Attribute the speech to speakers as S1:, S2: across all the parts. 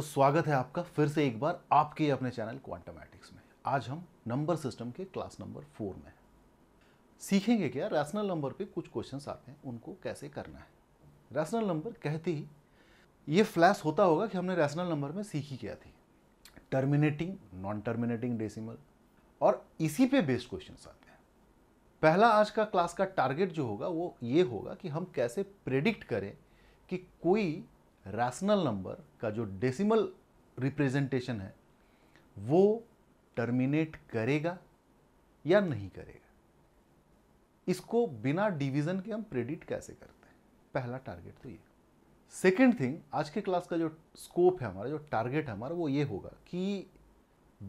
S1: तो स्वागत है आपका फिर से एक बार आपके अपने चैनल क्वांटमैटिक्स में आज हम नंबर सिस्टम के क्लास नंबर फोर में सीखेंगे क्या रैशनल नंबर पे कुछ क्वेश्चंस आते हैं उनको कैसे करना है रैशनल नंबर कहते ही ये फ्लैश होता होगा कि हमने रैशनल नंबर में सीखी क्या थी टर्मिनेटिंग नॉन टर्मिनेटिंग डेसिमल और इसी पे बेस्ड क्वेश्चन आते हैं पहला आज का क्लास का टारगेट जो होगा वो ये होगा कि हम कैसे प्रेडिक्ट करें कि कोई रैशनल नंबर का जो डेसिमल रिप्रेजेंटेशन है वो टर्मिनेट करेगा या नहीं करेगा इसको बिना डिवीजन के हम प्रेडिक्ट कैसे करते हैं पहला टारगेट तो ये सेकेंड थिंग आज के क्लास का जो स्कोप है हमारा जो टारगेट है हमारा वो ये होगा कि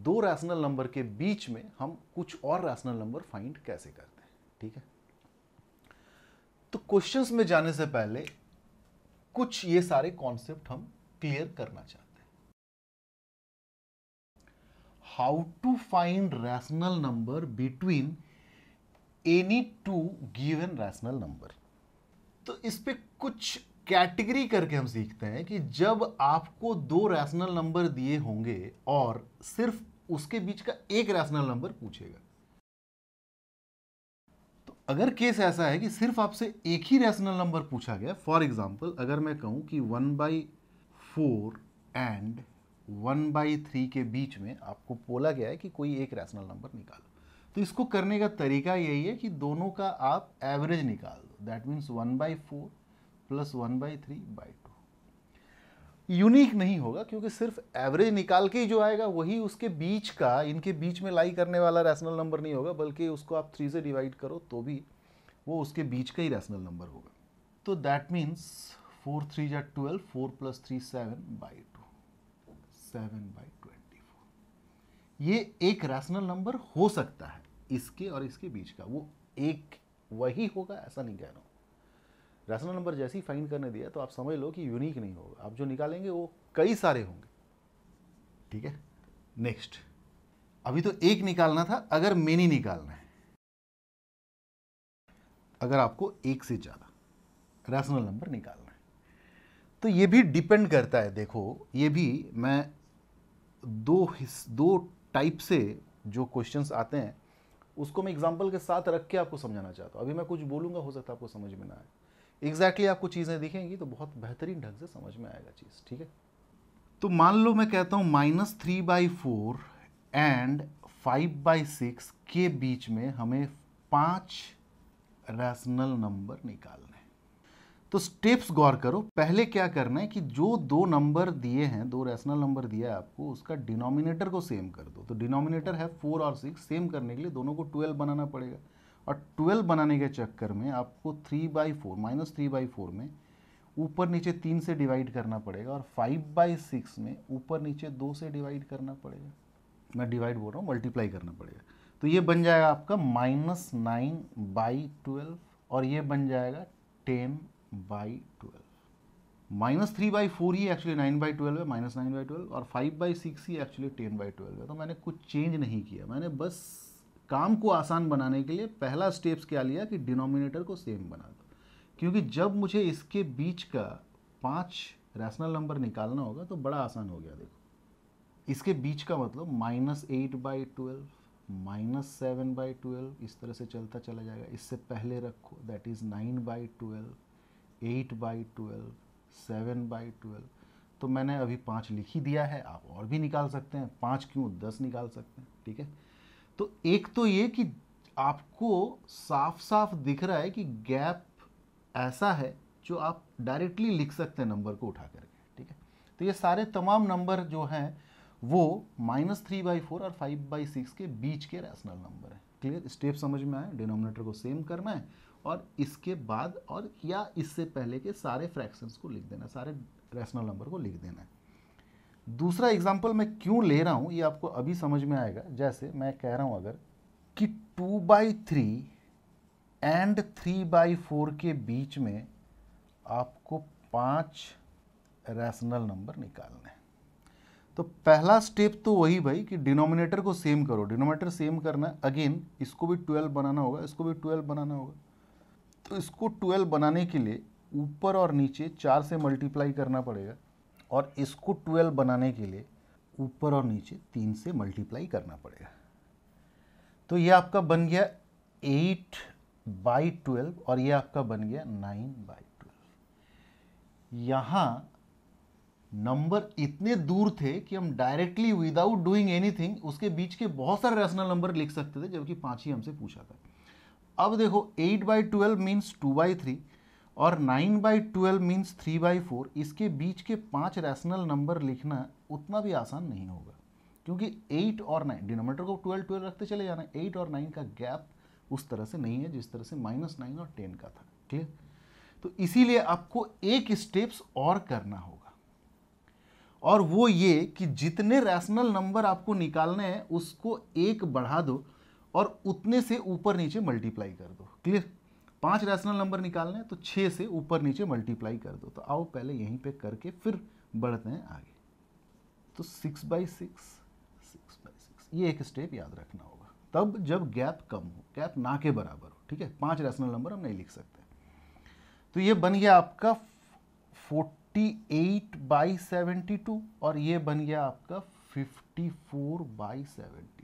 S1: दो रैशनल नंबर के बीच में हम कुछ और रैशनल नंबर फाइंड कैसे करते हैं ठीक है तो क्वेश्चंस में जाने से पहले कुछ ये सारे कॉन्सेप्ट हम क्लियर करना चाहते हैं how to find rational number between any two given rational number तो इस पर कुछ कैटेगरी करके हम सीखते हैं कि जब आपको दो रैशनल नंबर दिए होंगे और सिर्फ उसके बीच का एक रैशनल नंबर पूछेगा अगर केस ऐसा है कि सिर्फ आपसे एक ही रैशनल नंबर पूछा गया फॉर एग्जाम्पल अगर मैं कहूँ कि one by four and one by three के बीच में आपको बोला गया है कि कोई एक रैशनल नंबर निकालो तो इसको करने का तरीका यही है कि दोनों का आप एवरेज निकाल दो that means one by four plus one by three by unique नहीं होगा क्योंकि सिर्फ एवरेज निकाल के ही जो आएगा वही उसके बीच का इनके बीच में लाई करने वाला रैशनल नंबर नहीं होगा बल्कि उसको आप थ्री से डिवाइड करो तो भी वो उसके बीच का ही रैशनल नंबर होगा तो दैट मीन्स फोर थ्री या twelve four plus three seven by two seven by twenty four ये एक रैशनल नंबर हो सकता है इसके और इसके बीच का वो एक वही होगा ऐसा नहीं कह रहा हूँ रैशनल नंबर जैसे ही फाइंड करने दिया तो आप समझ लो कि यूनिक नहीं होगा आप जो निकालेंगे वो कई सारे होंगे ठीक है नेक्स्ट अभी तो एक निकालना था अगर मेनी निकालना है अगर आपको एक से ज़्यादा रैशनल नंबर निकालना है तो ये भी डिपेंड करता है देखो ये भी मैं दो हिस दो टाइप से जो क्वेश्चंस आते हैं उसको मैं एग्जांपल के साथ रख के आपको समझाना चाहता हूँ अभी मैं कुछ बोलूँगा हो सकता है आपको समझ में ना आए एग्जैक्टली आपको चीज़ें दिखेंगी तो बहुत बेहतरीन ढंग से समझ में आएगा चीज़ ठीक है तो मान लो मैं कहता हूँ minus three by four and five by six के बीच में हमें पांच रैशनल नंबर निकालने हैं तो स्टेप्स गौर करो पहले क्या करना है कि जो दो नंबर दिए हैं दो रैशनल नंबर दिया है आपको उसका डिनोमिनेटर को सेम कर दो तो डिनोमिनेटर है फोर और सिक्स सेम करने के लिए दोनों को ट्वेल्व बनाना पड़ेगा और ट्वेल्व बनाने के चक्कर में आपको three by four minus three by four में ऊपर नीचे तीन से डिवाइड करना पड़ेगा और फाइव बाई सिक्स में ऊपर नीचे दो से डिवाइड करना पड़ेगा मैं डिवाइड बोल रहा हूँ मल्टीप्लाई करना पड़ेगा तो ये बन जाएगा आपका माइनस नाइन बाई ट्वेल्व और ये बन जाएगा ten by twelve minus three by four ही एक्चुअली नाइन बाई ट्वेल्व है माइनस नाइन बाई ट्वेल्व और फाइव बाई सिक्स ही एक्चुअली टेन बाई ट्वेल्व है तो मैंने कुछ चेंज नहीं किया मैंने बस काम को आसान बनाने के लिए पहला स्टेप्स क्या लिया कि डिनोमिनेटर को सेम बना दो क्योंकि जब मुझे इसके बीच का पाँच रैशनल नंबर निकालना होगा तो बड़ा आसान हो गया देखो इसके बीच का मतलब minus eight by twelve minus seven by twelve इस तरह से चलता चला जाएगा इससे पहले रखो that is nine by twelve eight by twelve seven by twelve तो मैंने अभी पाँच लिख ही दिया है आप और भी निकाल सकते हैं पाँच क्यों दस निकाल सकते हैं ठीक है तो एक तो ये कि आपको साफ साफ दिख रहा है कि गैप ऐसा है जो आप डायरेक्टली लिख सकते हैं नंबर को उठा करके ठीक है तो ये सारे तमाम नंबर जो हैं वो माइनस थ्री बाई फोर और फाइव बाई सिक्स के बीच के रैशनल नंबर हैं क्लियर स्टेप समझ में आए डिनोमिनेटर को सेम करना है और इसके बाद और या इससे पहले के सारे फ्रैक्शंस को लिख देना है सारे रैशनल नंबर को लिख देना है दूसरा एग्जाम्पल मैं क्यों ले रहा हूँ ये आपको अभी समझ में आएगा जैसे मैं कह रहा हूँ अगर कि two by three and three by four के बीच में आपको पांच रैशनल नंबर निकालने हैं तो पहला स्टेप तो वही भाई कि डिनोमिनेटर को सेम करो डिनोमिनेटर सेम करना अगेन इसको भी ट्वेल्व बनाना होगा इसको भी ट्वेल्व बनाना होगा तो इसको ट्वेल्व बनाने के लिए ऊपर और नीचे चार से मल्टीप्लाई करना पड़ेगा और इसको ट्वेल्व बनाने के लिए ऊपर और नीचे तीन से मल्टीप्लाई करना पड़ेगा तो ये आपका बन गया एट बाई ट्वेल्व और ये आपका बन गया नाइन बाई ट्वेल्व यहाँ नंबर इतने दूर थे कि हम डायरेक्टली विदाउट डूइंग एनीथिंग उसके बीच के बहुत सारे रेशनल नंबर लिख सकते थे जबकि पाँच ही हमसे पूछा था अब देखो eight by twelve means two by three और nine by twelve means three by four इसके बीच के पांच रैशनल नंबर लिखना उतना भी आसान नहीं होगा क्योंकि एट और नाइन डिनोमीटर को ट्वेल्व ट्वेल्व रखते चले जाना एट और नाइन का गैप उस तरह से नहीं है जिस तरह से माइनस नाइन और टेन का था क्लियर तो इसीलिए आपको एक स्टेप्स और करना होगा और वो ये कि जितने रैशनल नंबर आपको निकालने हैं उसको एक बढ़ा दो और उतने से ऊपर नीचे मल्टीप्लाई कर दो क्लियर पांच रैशनल नंबर निकालने हैं तो छः से ऊपर नीचे मल्टीप्लाई कर दो तो आओ पहले यहीं पे करके फिर बढ़ते हैं आगे तो six by six six by six ये एक स्टेप याद रखना होगा तब जब गैप कम हो गैप ना के बराबर हो ठीक है पांच रैशनल नंबर हम नहीं लिख सकते तो ये बन गया आपका forty eight by seventy two और ये बन गया आपका फिफ्टी फोर बाई सेवेंटी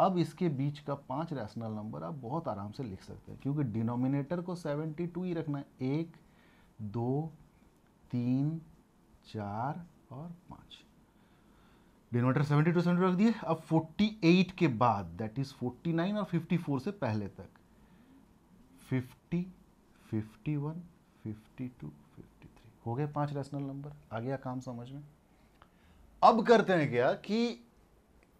S1: अब इसके बीच का पांच रैशनल नंबर आप बहुत आराम से लिख सकते हैं क्योंकि डिनोमिनेटर को 72 ही रखना है एक दो तीन चार और पाँच डिनोमिनेटर 72 72 रख दिए अब 48 के बाद दैट इज 49 और 54 से पहले तक 50 51 52 53 हो गए पांच रैशनल नंबर आ गया काम समझ में अब करते हैं क्या कि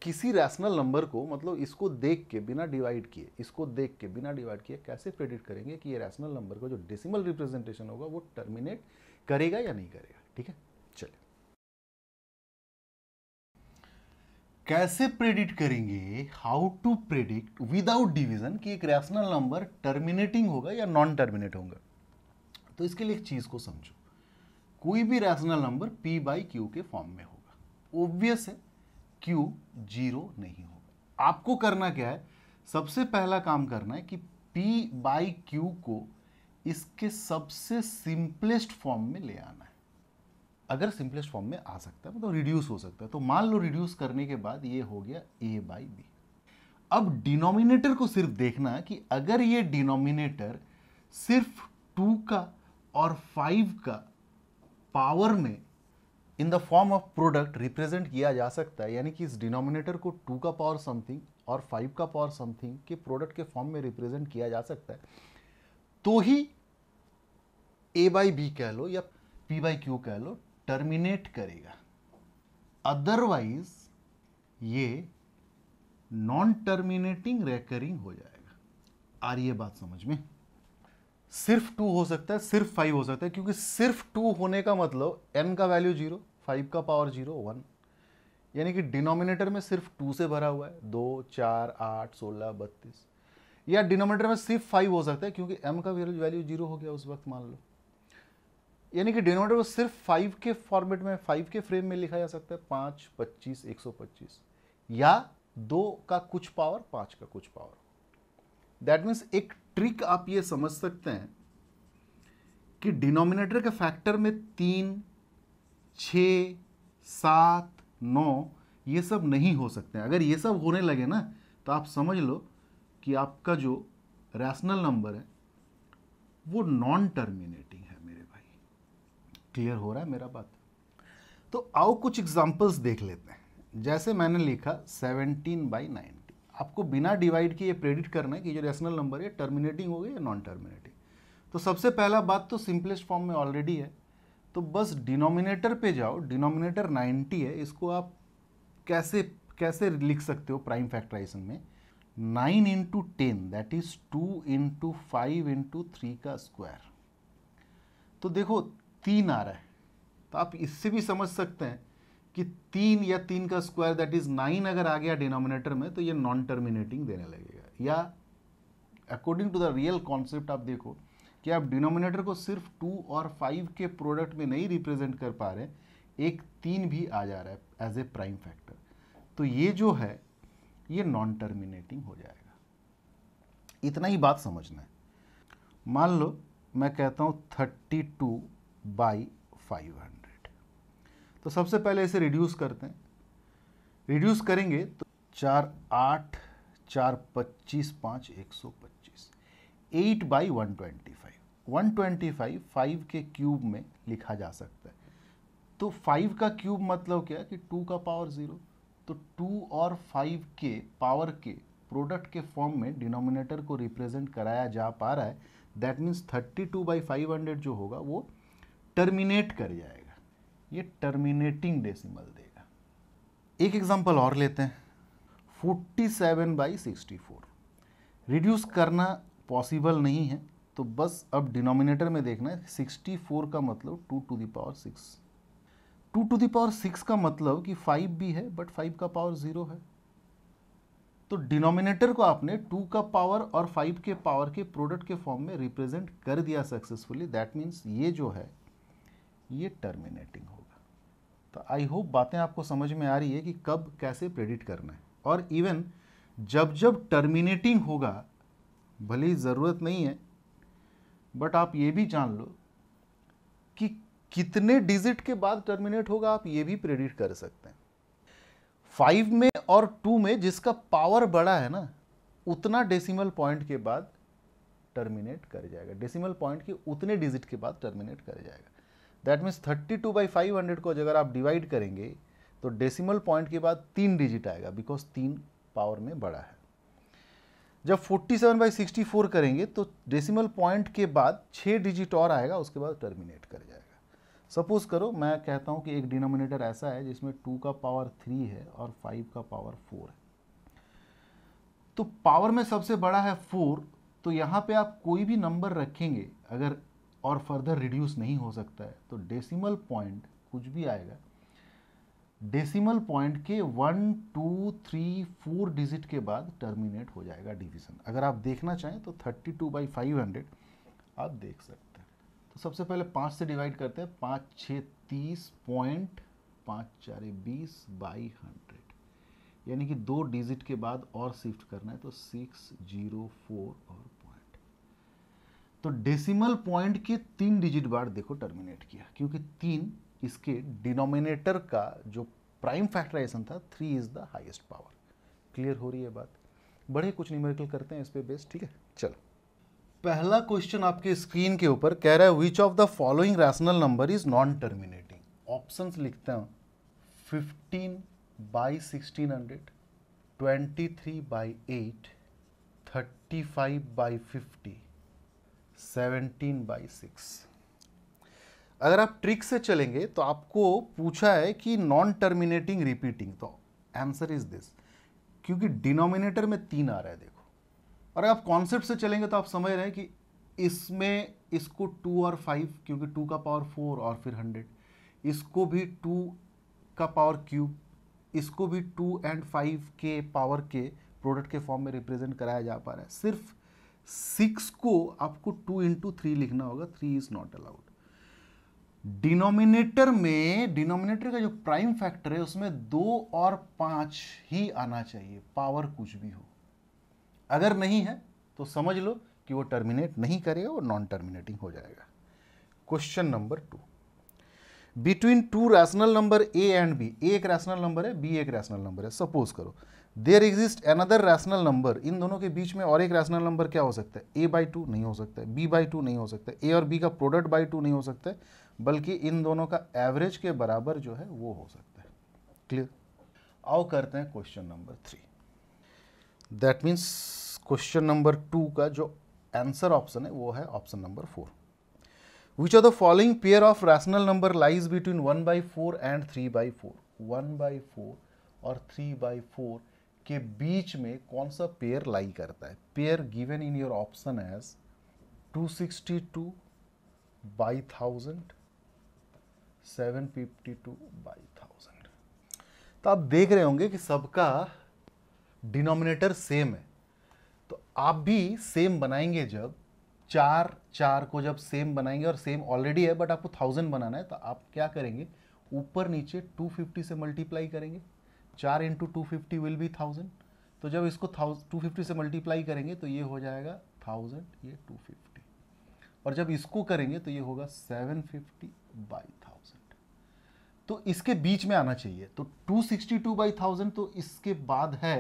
S1: किसी रैशनल नंबर को मतलब इसको देख के बिना डिवाइड किए इसको देख के बिना डिवाइड किए कैसे प्रेडिक्ट करेंगे कि ये रैशनल नंबर का जो डेसिमल रिप्रेजेंटेशन होगा वो टर्मिनेट करेगा या नहीं करेगा ठीक है चलिए कैसे प्रेडिक्ट करेंगे how to predict without division कि एक रैशनल नंबर टर्मिनेटिंग होगा या नॉन टर्मिनेट होगा तो इसके लिए एक चीज़ को समझो कोई भी rational number P by Q के फॉर्म में होगा ऑब्वियस है क्यू जीरो नहीं होगा आपको करना क्या है सबसे पहला काम करना है कि पी बाई क्यू को इसके सबसे सिंपलेस्ट फॉर्म में ले आना है अगर सिंपलेस्ट फॉर्म में आ सकता है मतलब तो रिड्यूस हो सकता है तो मान लो रिड्यूस करने के बाद ये हो गया ए बाई बी अब डिनोमिनेटर को सिर्फ देखना है कि अगर ये डिनोमिनेटर सिर्फ टू का और फाइव का पावर में in the form of product represent किया जा सकता है यानी कि इस डिनोमिनेटर को टू का पावर समथिंग और फाइव का पावर समथिंग के प्रोडक्ट के फॉर्म में रिप्रेजेंट किया जा सकता है तो ही ए बाई बी कह लो या पी बाई क्यू कह लो टर्मिनेट करेगा अदरवाइज ये नॉन टर्मिनेटिंग रेकरिंग हो जाएगा आ रही है बात समझ में सिर्फ टू हो सकता है सिर्फ फाइव हो सकता है क्योंकि सिर्फ टू होने का मतलब एन का वैल्यू जीरो फाइव का पावर जीरो वन यानी कि डिनोमिनेटर में सिर्फ टू से भरा हुआ है दो चार आठ सोलह बत्तीस या डिनोमिनेटर में सिर्फ फाइव हो सकता है क्योंकि एम का वैल्यू जीरो हो गया उस वक्त मान लो यानी कि डिनोमिनेटर को सिर्फ फाइव के फॉर्मेट में फाइव के फ्रेम में लिखा जा सकता है पाँच पच्चीस एक सौ पच्चीस या दो का कुछ पावर पाँच का कुछ पावर दैट मीन्स एक ट्रिक आप ये समझ सकते हैं कि डिनोमिनेटर के फैक्टर में तीन छः सात नौ ये सब नहीं हो सकते अगर ये सब होने लगे ना तो आप समझ लो कि आपका जो रैशनल नंबर है वो नॉन टर्मिनेटिंग है मेरे भाई क्लियर हो रहा है मेरा बात तो आओ कुछ एग्जांपल्स देख लेते हैं जैसे मैंने लिखा 17 बाई नाइनटी आपको बिना डिवाइड किए प्रेडिक्ट करना है कि जो रैशनल नंबर है टर्मिनेटिंग हो गई या नॉन टर्मिनेटिंग तो सबसे पहला बात तो सिंपलेस्ट फॉर्म में ऑलरेडी है तो बस डिनोमिनेटर पे जाओ डिनोमिनेटर 90 है इसको आप कैसे कैसे लिख सकते हो प्राइम फैक्टराइजेशन में nine into ten that is two into five into three का स्क्वायर तो देखो तीन आ रहा है तो आप इससे भी समझ सकते हैं कि तीन या तीन का स्क्वायर दैट इज नाइन अगर आ गया डिनोमिनेटर में तो ये नॉन टर्मिनेटिंग देने लगेगा या according to the real concept आप देखो कि आप डिनोमिनेटर को सिर्फ टू और फाइव के प्रोडक्ट में नहीं रिप्रेजेंट कर पा रहे एक तीन भी आ जा रहा है एज ए प्राइम फैक्टर तो ये जो है ये नॉन टर्मिनेटिंग हो जाएगा इतना ही बात समझना है मान लो मैं कहता हूँ thirty two by five hundred तो सबसे पहले इसे रिड्यूस करते हैं रिड्यूस करेंगे तो चार आठ चार पच्चीस पाँच एक सौ पच्चीस eight by one twenty five 125 five के क्यूब में लिखा जा सकता है तो फाइव का क्यूब मतलब क्या कि टू का पावर ज़ीरो तो टू और फाइव के पावर के प्रोडक्ट के फॉर्म में डिनोमिनेटर को रिप्रेजेंट कराया जा पा रहा है that means 32 two by five जो होगा वो टर्मिनेट कर जाएगा ये टर्मिनेटिंग डेसिमल देगा एक एग्जांपल और लेते हैं 47 सेवन बाई सिक्सटी रिड्यूस करना पॉसिबल नहीं है तो बस अब डिनोमिनेटर में देखना है सिक्सटी फोर का मतलब two to the power six two to the power six का मतलब कि फाइव भी है बट फाइव का पावर ज़ीरो है तो डिनोमिनेटर को आपने टू का पावर और फाइव के पावर के प्रोडक्ट के फॉर्म में रिप्रेजेंट कर दिया सक्सेसफुली दैट मीन्स ये जो है ये टर्मिनेटिंग होगा तो आई होप बातें आपको समझ में आ रही है कि कब कैसे प्रेडिक्ट करना है और इवन जब जब टर्मिनेटिंग होगा भले ही ज़रूरत नहीं है बट आप ये भी जान लो कि कितने डिजिट के बाद टर्मिनेट होगा आप ये भी प्रेडिक्ट कर सकते हैं फाइव में और टू में जिसका पावर बड़ा है ना उतना डेसिमल पॉइंट के बाद टर्मिनेट कर जाएगा डेसिमल पॉइंट के उतने डिजिट के बाद टर्मिनेट कर जाएगा that means thirty two by five hundred को अगर आप डिवाइड करेंगे तो डेसिमल पॉइंट के बाद तीन डिजिट आएगा बिकॉज तीन पावर में बड़ा है जब 47 सेवन बाई सिक्सटी करेंगे तो डेसिमल पॉइंट के बाद छः डिजिट और आएगा उसके बाद टर्मिनेट कर जाएगा सपोज करो मैं कहता हूँ कि एक डिनोमिनेटर ऐसा है जिसमें टू का पावर थ्री है और फाइव का पावर फोर है तो पावर में सबसे बड़ा है फोर तो यहाँ पे आप कोई भी नंबर रखेंगे अगर और फर्दर रिड्यूस नहीं हो सकता है तो डेसीमल पॉइंट कुछ भी आएगा डेसिमल पॉइंट के one two three four digit के बाद टर्मिनेट हो जाएगा डिवीजन अगर आप देखना चाहें तो thirty two by five hundred आप देख सकते हैं तो सबसे पहले पाँच से डिवाइड करते हैं पाँच छः तीस पॉइंट पाँच चार बीस बाई हंड्रेड यानी कि दो डिजिट के बाद और शिफ्ट करना है तो सिक्स जीरो फोर और पॉइंट तो डेसिमल पॉइंट के तीन डिजिट बाद देखो टर्मिनेट किया क्योंकि तीन इसके डिनोमिनेटर का जो प्राइम फैक्टराइजेशन था three is the highest power clear हो रही है बात बड़े कुछ न्यूमेरिकल करते हैं इस पर बेस्ट ठीक है चलो पहला क्वेश्चन आपके स्क्रीन के ऊपर कह रहा है which of the following rational number is non terminating options लिखते हैं fifteen by sixteen hundred twenty three by eight thirty five by fifty seventeen by six अगर आप ट्रिक से चलेंगे तो आपको पूछा है कि नॉन टर्मिनेटिंग रिपीटिंग तो आंसर इज दिस क्योंकि डिनोमिनेटर में तीन आ रहा है देखो और अगर आप कॉन्सेप्ट से चलेंगे तो आप समझ रहे हैं कि इसमें इसको टू और फाइव क्योंकि टू का पावर फोर और फिर हंड्रेड इसको भी टू का पावर क्यूब इसको भी टू एंड फाइव के पावर के प्रोडक्ट के फॉर्म में रिप्रेजेंट कराया जा पा रहा है सिर्फ सिक्स को आपको टू इंटू थ्री लिखना होगा three is not allowed denominator में डिनोमिनेटर का जो प्राइम फैक्टर है उसमें दो और पांच ही आना चाहिए पावर कुछ भी हो अगर नहीं है तो समझ लो कि वो टर्मिनेट नहीं करेगा वो नॉन टर्मिनेटिंग हो जाएगा question number two between two rational number A and B A एक रैशनल नंबर है बी एक रैशनल नंबर है सपोज करो there exist another rational number इन दोनों के बीच में और एक रैशनल नंबर क्या हो सकता है ए बाई टू नहीं हो सकता है बी बाई टू नहीं हो सकता है ए और बी का प्रोडक्ट बाई टू नहीं हो सकता है बल्कि इन दोनों का एवरेज के बराबर जो है वो हो सकता है क्लियर आओ करते हैं question number three that means question number two का जो आंसर ऑप्शन है वो है option number four which are the following pair of rational number lies between one by four and three by four one by four और three by four के बीच में कौन सा पेयर लाई करता है pair given in your option as two sixty two by thousand seven fifty two by thousand तो आप देख रहे होंगे कि सबका डिनोमिनेटर सेम है तो आप भी सेम बनाएंगे जब चार चार को जब सेम बनाएंगे और सेम ऑलरेडी है बट आपको थाउजेंड बनाना है तो आप क्या करेंगे ऊपर नीचे टू फिफ्टी से मल्टीप्लाई करेंगे चार into two fifty will be thousand तो जब इसको टू फिफ्टी से मल्टीप्लाई करेंगे तो ये हो जाएगा थाउजेंड ये टू फिफ्टी और जब इसको करेंगे तो ये होगा सेवन फिफ्टी बाई तो इसके बीच में आना चाहिए तो 262 सिक्सटी टू बाई थाउजेंड तो इसके बाद है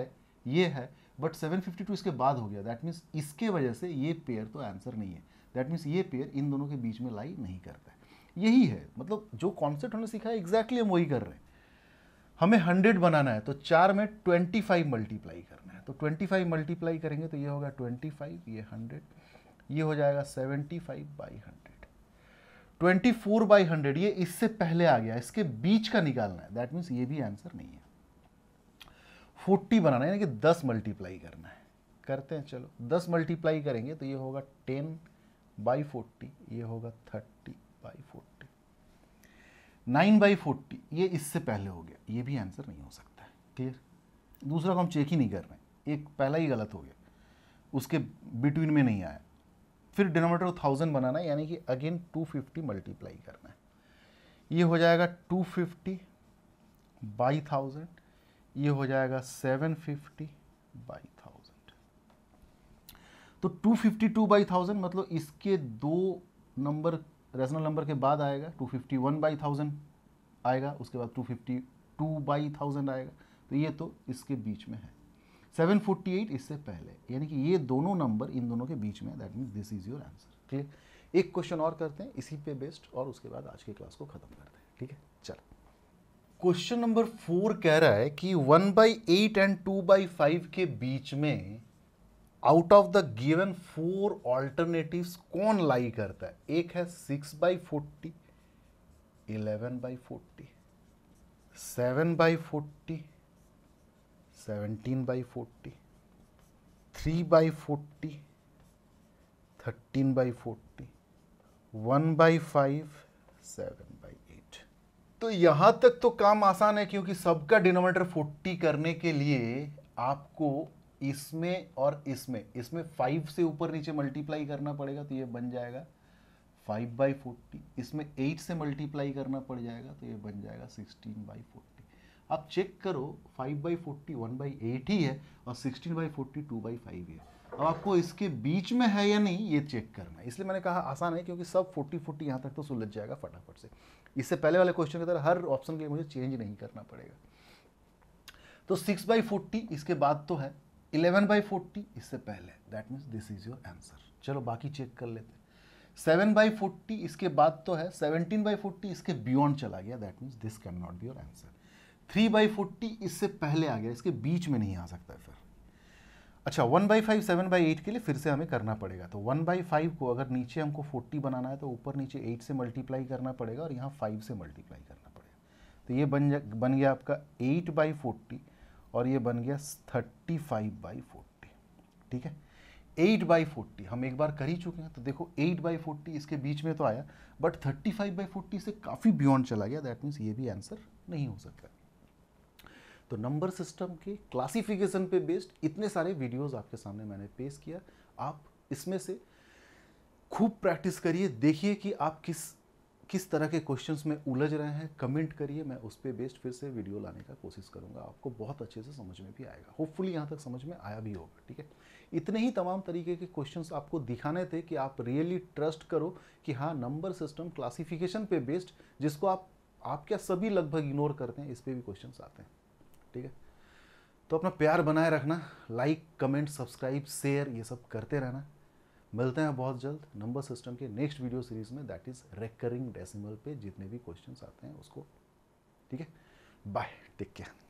S1: ये है बट 752 इसके बाद हो गया दैट मीन्स इसके वजह से ये पेयर तो आंसर नहीं है दैट मीन्स ये पेयर इन दोनों के बीच में लाई नहीं करता है यही है मतलब जो कॉन्सेप्ट हमने सीखा है एग्जैक्टली हम वही कर रहे हैं हमें हंड्रेड बनाना है तो चार में ट्वेंटी फाइव मल्टीप्लाई करना है तो ट्वेंटी फाइव मल्टीप्लाई करेंगे तो ये होगा ट्वेंटी फाइव ये हंड्रेड ये हो जाएगा seventy five by hundred twenty four by hundred ये इससे पहले आ गया इसके बीच का निकालना है दैट मीन्स ये भी आंसर नहीं है फोर्टी बनाना है यानी कि दस मल्टीप्लाई करना है करते हैं चलो दस मल्टीप्लाई करेंगे तो ये होगा टेन बाई फोर्टी ये होगा thirty by forty nine by forty ये इससे पहले हो गया ये भी आंसर नहीं हो सकता है क्लियर दूसरा को हम चेक ही नहीं कर रहे हैं एक पहला ही गलत हो गया उसके बिटवीन में नहीं आया फिर डिनोमीटर को थाउजेंड बनाना है यानी कि अगेन टू फिफ्टी मल्टीप्लाई करना है ये हो जाएगा टू फिफ्टी बाई थाउजेंड ये हो जाएगा सेवन फिफ्टी बाई थाउजेंड तो two fifty two by thousand मतलब इसके दो नंबर रेजनल नंबर के बाद आएगा two fifty one by thousand आएगा उसके बाद two fifty two by thousand आएगा तो ये तो इसके बीच में है 748 इससे पहले यानी कि ये दोनों नंबर इन दोनों के बीच में that means this is your answer clear एक क्वेश्चन और करते हैं इसी पे बेस्ड और उसके बाद आज के क्लास को खत्म करते हैं ठीक है चलो क्वेश्चन नंबर फोर कह रहा है कि one by eight and two by five के बीच में out of the given four alternative कौन लाई करता है एक है six by forty eleven by forty seven by forty seventeen by forty three by forty thirteen by forty one by five seven by eight तो यहाँ तक तो काम आसान है क्योंकि सबका डिनोमीटर फोर्टी करने के लिए आपको इसमें और इसमें इसमें फाइव से ऊपर नीचे मल्टीप्लाई करना पड़ेगा तो ये बन जाएगा फाइव बाई फोर्टी इसमें एट से मल्टीप्लाई करना पड़ जाएगा तो ये बन जाएगा सिक्सटीन बाई फोर्टी आप चेक करो 5 by forty one by eight ही है और 16 by forty two by five है अब आपको इसके बीच में है या नहीं ये चेक करना है इसलिए मैंने कहा आसान है क्योंकि सब 40 40 यहाँ तक तो सुलझ जाएगा फटाफट से इससे पहले वाले क्वेश्चन की तरह हर ऑप्शन के लिए मुझे चेंज नहीं करना पड़ेगा तो सिक्स बाई फोर्टी इसके बाद तो है इलेवन बाई फोर्टी इससे पहले that means this is your answer चलो बाकी चेक कर लेते हैं सेवन बाई फोर्टी इसके बाद तो है सेवनटीन बाई फोर्टी इसके बियॉन्ड चला गया that means this can not be your answer three by forty इससे पहले आ गया इसके बीच में नहीं आ सकता है फिर अच्छा one by five seven by eight के लिए फिर से हमें करना पड़ेगा तो वन बाई फाइव को अगर नीचे हमको फोर्टी बनाना है तो ऊपर नीचे एट से मल्टीप्लाई करना पड़ेगा और यहाँ फाइव से मल्टीप्लाई करना पड़ेगा तो ये बन जा बन गया आपका एट बाई फोर्टी और ये बन गया थर्टी फाइव बाई फोर्टी ठीक है एट बाई फोर्टी हम एक बार कर ही चुके हैं तो देखो एट बाई फोर्टी इसके बीच में तो आया but thirty five by forty से काफ़ी बियॉन्ड चला गया दैट मीन्स ये भी आंसर नहीं हो सकता तो नंबर सिस्टम के क्लासिफिकेशन पे बेस्ड इतने सारे वीडियोस आपके सामने मैंने पेश किया आप इसमें से खूब प्रैक्टिस करिए देखिए कि आप किस किस तरह के क्वेश्चंस में उलझ रहे हैं कमेंट करिए मैं उस पर बेस्ड फिर से वीडियो लाने का कोशिश करूंगा आपको बहुत अच्छे से समझ में भी आएगा होपफुली यहाँ तक समझ में आया भी होगा ठीक है इतने ही तमाम तरीके के क्वेश्चंस आपको दिखाने थे कि आप रियली ट्रस्ट करो कि हाँ नंबर सिस्टम क्लासिफिकेशन पे बेस्ड जिसको आप आप क्या सभी लगभग इग्नोर करते हैं इस पर भी क्वेश्चन आते हैं ठीक है तो अपना प्यार बनाए रखना लाइक कमेंट सब्सक्राइब शेयर ये सब करते रहना मिलते हैं बहुत जल्द नंबर सिस्टम के नेक्स्ट वीडियो सीरीज में दैट इज रेकरिंग डेसिमल पे जितने भी क्वेश्चंस आते हैं उसको ठीक है बाय टेक केयर